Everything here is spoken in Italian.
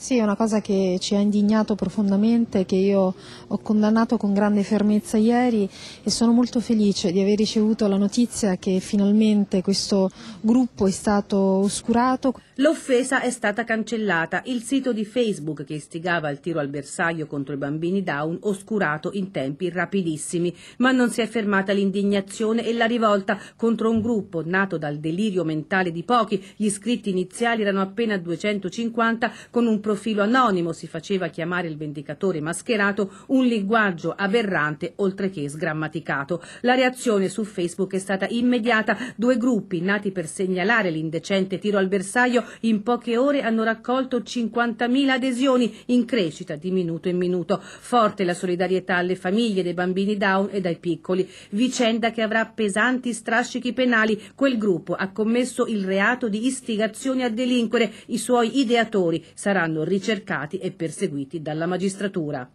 Sì, è una cosa che ci ha indignato profondamente, che io ho condannato con grande fermezza ieri e sono molto felice di aver ricevuto la notizia che finalmente questo gruppo è stato oscurato. L'offesa è stata cancellata, il sito di Facebook che istigava il tiro al bersaglio contro i bambini down oscurato in tempi rapidissimi, ma non si è fermata l'indignazione e la rivolta contro un gruppo nato dal delirio mentale di pochi, gli iscritti iniziali erano appena 250 con un profilo anonimo si faceva chiamare il vendicatore mascherato un linguaggio aberrante oltre che sgrammaticato. La reazione su Facebook è stata immediata. Due gruppi nati per segnalare l'indecente tiro al bersaglio in poche ore hanno raccolto 50.000 adesioni in crescita di minuto in minuto. Forte la solidarietà alle famiglie dei bambini down e dai piccoli. Vicenda che avrà pesanti strascichi penali. Quel gruppo ha commesso il reato di istigazione a delinquere. I suoi ideatori saranno ricercati e perseguiti dalla magistratura.